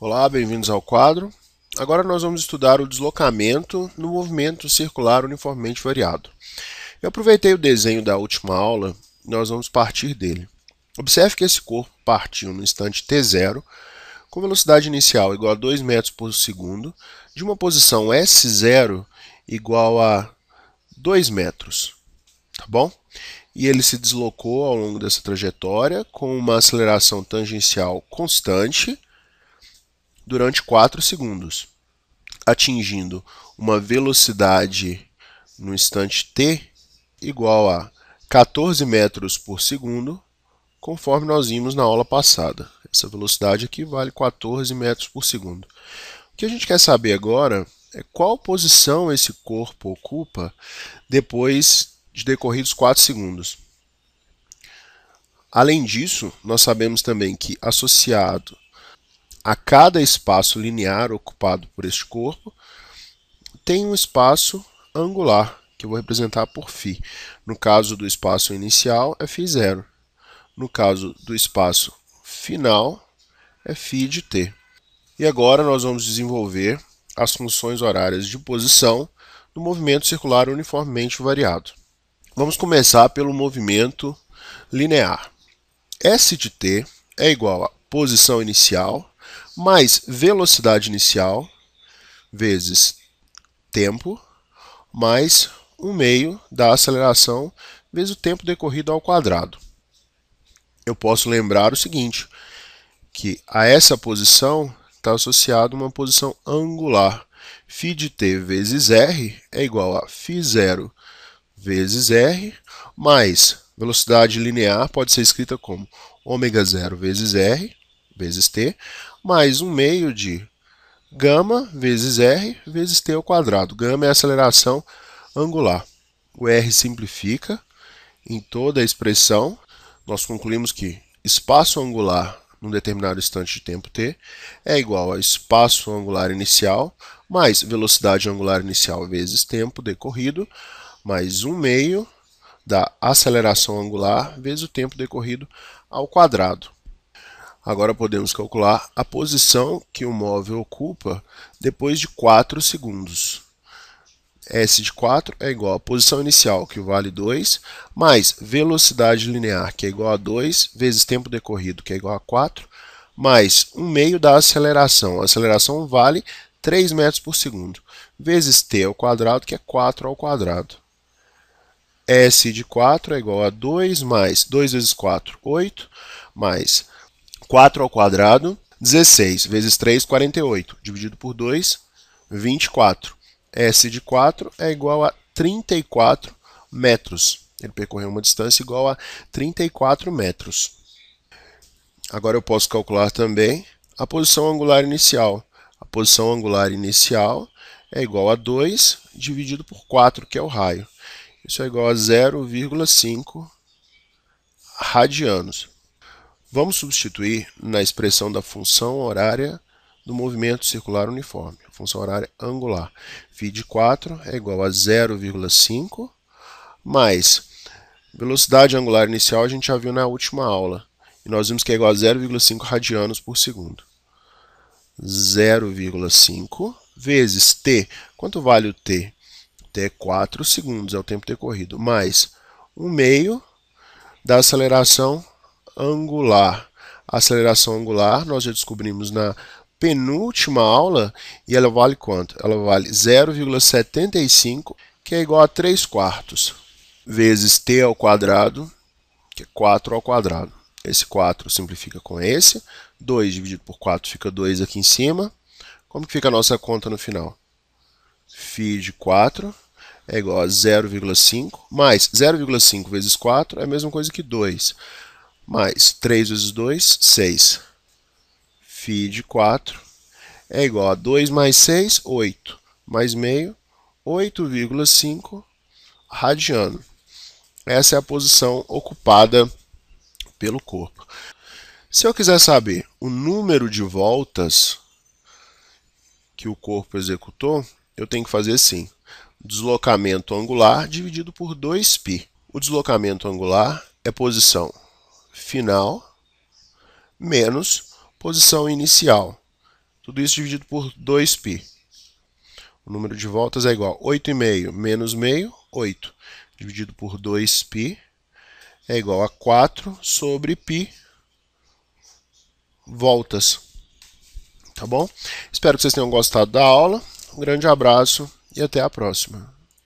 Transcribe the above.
Olá, bem-vindos ao quadro. Agora nós vamos estudar o deslocamento no movimento circular uniformemente variado. Eu aproveitei o desenho da última aula, nós vamos partir dele. Observe que esse corpo partiu no instante t0, com velocidade inicial igual a 2 metros por segundo, de uma posição S0 igual a 2 metros, tá bom? E ele se deslocou ao longo dessa trajetória com uma aceleração tangencial constante, durante 4 segundos, atingindo uma velocidade no instante t igual a 14 metros por segundo, conforme nós vimos na aula passada. Essa velocidade aqui vale 14 metros por segundo. O que a gente quer saber agora é qual posição esse corpo ocupa depois de decorridos 4 segundos. Além disso, nós sabemos também que associado a cada espaço linear ocupado por este corpo, tem um espaço angular, que eu vou representar por φ. No caso do espaço inicial, é φ0. No caso do espaço final, é φ de t. E agora nós vamos desenvolver as funções horárias de posição do movimento circular uniformemente variado. Vamos começar pelo movimento linear. S de t é igual a posição inicial mais velocidade inicial vezes tempo mais um meio da aceleração vezes o tempo decorrido ao quadrado. Eu posso lembrar o seguinte, que a essa posição está associada uma posição angular. Φ de t vezes r é igual a Φ0 vezes r, mais velocidade linear pode ser escrita como ω0 vezes r, vezes t, mais um meio de gama vezes r vezes t ao quadrado. Gama é a aceleração angular. O r simplifica em toda a expressão. Nós concluímos que espaço angular num determinado instante de tempo t é igual a espaço angular inicial mais velocidade angular inicial vezes tempo decorrido mais 1 meio da aceleração angular vezes o tempo decorrido ao quadrado. Agora podemos calcular a posição que o móvel ocupa depois de 4 segundos. S de 4 é igual à posição inicial, que vale 2, mais velocidade linear, que é igual a 2, vezes tempo decorrido, que é igual a 4, mais 1 meio da aceleração. A aceleração vale 3 metros por segundo, vezes t ao quadrado, que é 4 ao quadrado. S de 4 é igual a 2 mais 2 vezes 4, 8, mais 4 ao quadrado, 16 vezes 3, 48, dividido por 2, 24. S de 4 é igual a 34 metros. Ele percorreu uma distância igual a 34 metros. Agora eu posso calcular também a posição angular inicial. A posição angular inicial é igual a 2 dividido por 4, que é o raio. Isso é igual a 0,5 radianos. Vamos substituir na expressão da função horária do movimento circular uniforme, a função horária angular. Φ de 4 é igual a 0,5 mais velocidade angular inicial a gente já viu na última aula. E nós vimos que é igual a 0,5 radianos por segundo. 0,5 vezes t. Quanto vale o t? t é 4 segundos, é o tempo decorrido, mais 1 meio da aceleração angular. A aceleração angular nós já descobrimos na penúltima aula e ela vale quanto? Ela vale 0,75, que é igual a 3 quartos, vezes t ao quadrado, que é 4 ao quadrado. Esse 4 simplifica com esse, 2 dividido por 4 fica 2 aqui em cima. Como que fica a nossa conta no final? Φ de 4 é igual a 0,5 mais 0,5 vezes 4 é a mesma coisa que 2 mais 3 vezes 2, 6. Φ de 4 é igual a 2 mais 6, 8, mais meio, 8,5 radiano. Essa é a posição ocupada pelo corpo. Se eu quiser saber o número de voltas que o corpo executou, eu tenho que fazer assim: deslocamento angular dividido por 2π. O deslocamento angular é posição final menos posição inicial. Tudo isso dividido por 2π. O número de voltas é igual a 8,5 menos meio, 8. Dividido por 2π é igual a 4 sobre π voltas. Tá bom? Espero que vocês tenham gostado da aula. Um grande abraço e até a próxima.